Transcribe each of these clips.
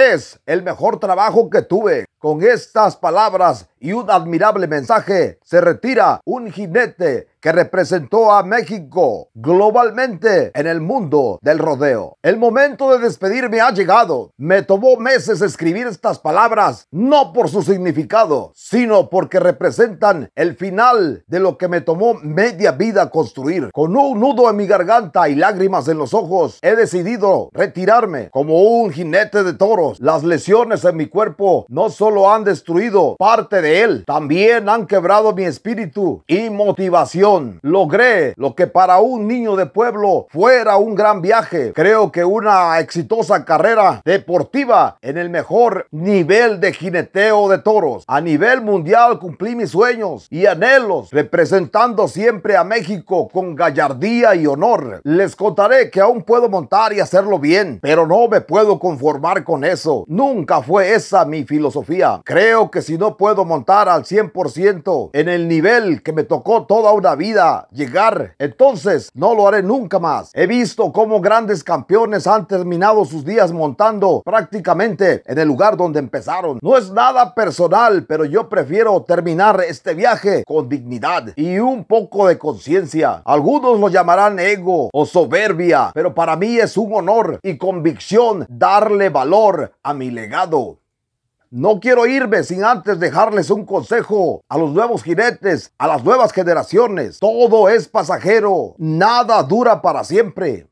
Es el mejor trabajo que tuve. Con estas palabras y un admirable mensaje, se retira un jinete que representó a México globalmente en el mundo del rodeo. El momento de despedirme ha llegado. Me tomó meses escribir estas palabras, no por su significado, sino porque representan el final de lo que me tomó media vida construir. Con un nudo en mi garganta y lágrimas en los ojos, he decidido retirarme como un jinete de toros. Las lesiones en mi cuerpo no son lo han destruido parte de él, también han quebrado mi espíritu y motivación. Logré lo que para un niño de pueblo fuera un gran viaje. Creo que una exitosa carrera deportiva en el mejor nivel de jineteo de toros. A nivel mundial cumplí mis sueños y anhelos, representando siempre a México con gallardía y honor. Les contaré que aún puedo montar y hacerlo bien, pero no me puedo conformar con eso. Nunca fue esa mi filosofía Creo que si no puedo montar al 100% en el nivel que me tocó toda una vida llegar, entonces no lo haré nunca más. He visto cómo grandes campeones han terminado sus días montando prácticamente en el lugar donde empezaron. No es nada personal, pero yo prefiero terminar este viaje con dignidad y un poco de conciencia. Algunos lo llamarán ego o soberbia, pero para mí es un honor y convicción darle valor a mi legado. No quiero irme sin antes dejarles un consejo a los nuevos jinetes, a las nuevas generaciones. Todo es pasajero, nada dura para siempre.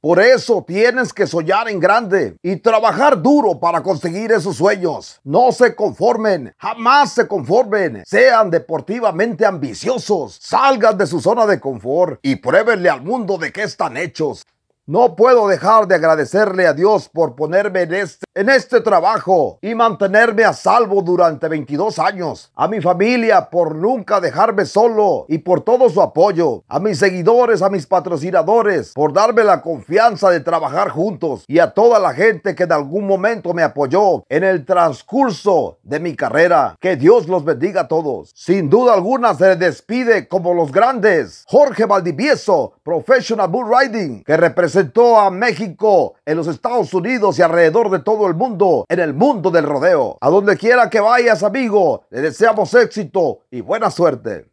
Por eso tienes que soñar en grande y trabajar duro para conseguir esos sueños. No se conformen, jamás se conformen. Sean deportivamente ambiciosos, salgan de su zona de confort y pruébenle al mundo de qué están hechos. No puedo dejar de agradecerle a Dios por ponerme en este en este trabajo y mantenerme a salvo durante 22 años. A mi familia por nunca dejarme solo y por todo su apoyo. A mis seguidores, a mis patrocinadores por darme la confianza de trabajar juntos y a toda la gente que en algún momento me apoyó en el transcurso de mi carrera. Que Dios los bendiga a todos. Sin duda alguna se despide como los grandes. Jorge Valdivieso, Professional Bull Riding, que representó a México en los Estados Unidos y alrededor de todo el mundo en el mundo del rodeo. A donde quiera que vayas, amigo, le deseamos éxito y buena suerte.